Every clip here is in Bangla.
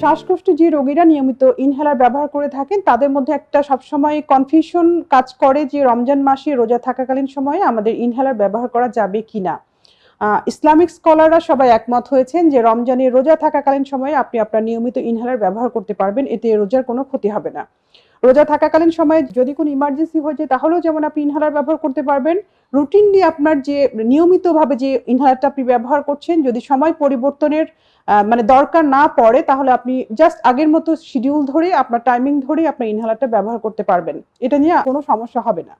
শ্বাসকষ্ট যে রোগীরা নিয়মিত ইনহেলার ব্যবহার করে থাকেন তাদের মধ্যে একটা সবসময় কনফিউশন কাজ করে যে রমজান মাসে রোজা থাকাকালীন সময়ে আমাদের ইনহেলার ব্যবহার করা যাবে কি না ইসলামিক স্কলাররা সবাই একমত হয়েছেন যে রমজানের রোজা থাকাকালীন সময়ে আপনি আপনার নিয়মিত ইনহেলার ব্যবহার করতে পারবেন এতে রোজার কোনো ক্ষতি হবে না রোজা থাকাকালীন সময়ে যদি কোনো ইমার্জেন্সি হয়ে যায় তাহলেও যেমন আপনি ইনহালার ব্যবহার করতে পারবেন রুটিনলি আপনার যে নিয়মিতভাবে যে ইনহালারটা আপনি ব্যবহার করছেন যদি সময় পরিবর্তনের মানে দরকার না পড়ে তাহলে আপনি জাস্ট আগের মতো শিডিউল ধরে আপনার টাইমিং ধরে আপনার ইনহালারটা ব্যবহার করতে পারবেন এটা নিয়ে কোনো সমস্যা হবে না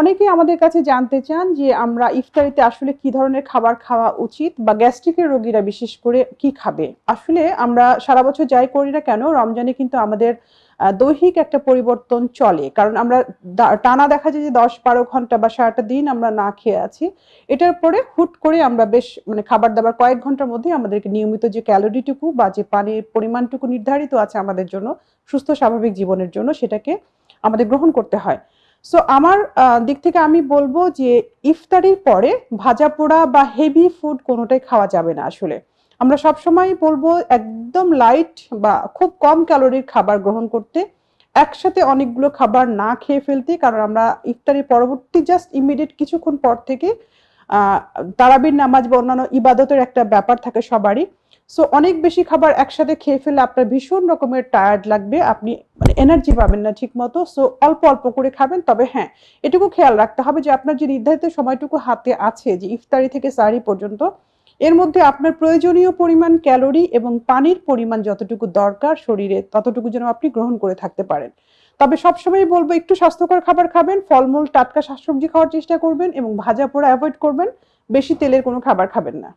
অনেকে আমাদের কাছে জানতে চান যে আমরা ইফতারিতে আসলে কি ধরনের খাবার খাওয়া উচিত বা গ্যাস্ট্রিকের রোগীরা বিশেষ করে কি খাবে আসলে আমরা সারা বছর যাই করি না কেন রমজানে কিন্তু আমাদের দৈহিক একটা পরিবর্তন চলে কারণ আমরা টানা দেখা যায় যে দশ বারো ঘন্টা বা সারাটা দিন আমরা না খেয়ে আছি এটার পরে হুট করে আমরা বেশ মানে খাবার দাবার কয়েক ঘন্টার মধ্যে আমাদেরকে নিয়মিত যে ক্যালোরিটুকু বা যে পানির পরিমাণটুকু নির্ধারিত আছে আমাদের জন্য সুস্থ স্বাভাবিক জীবনের জন্য সেটাকে আমাদের গ্রহণ করতে হয় সো আমার দিক থেকে আমি বলবো যে ইফতারির পরে ভাজা পোড়া বা হেভি ফুড কোনোটাই খাওয়া যাবে না আসলে আমরা সবসময় বলবো একদম লাইট বা খুব কম ক্যালোরির খাবার গ্রহণ করতে একসাথে অনেকগুলো খাবার না খেয়ে ফেলতে কারণ আমরা ইফতারির পরবর্তী জাস্ট ইমিডিয়েট কিছুক্ষণ পর থেকে তারাবির নামাজ বা অন্যান্য ইবাদতের একটা ব্যাপার থাকে সবারই সো অনেক বেশি খাবার একসাথে খেয়ে ফেলে আপনার ভীষণ রকমের টায়ার্ড লাগবে আপনি মানে এনার্জি পাবেন না ঠিক মতো সো অল্প অল্প করে খাবেন তবে হ্যাঁ এটুকু খেয়াল রাখতে হবে যে আপনার যে নির্ধারিত সময়টুকু হাতে আছে যে ইফতারি থেকে সারি পর্যন্ত এর মধ্যে আপনার প্রয়োজনীয় পরিমাণ ক্যালোরি এবং পানির পরিমাণ যতটুকু দরকার শরীরে ততটুকু যেন আপনি গ্রহণ করে থাকতে পারেন তবে সবসময় বলবো একটু স্বাস্থ্যকর খাবার খাবেন ফলমূল টাটকা শাকসবজি খাওয়ার চেষ্টা করবেন এবং ভাজা পোড়া অ্যাভয়েড করবেন বেশি তেলের কোনো খাবার খাবেন না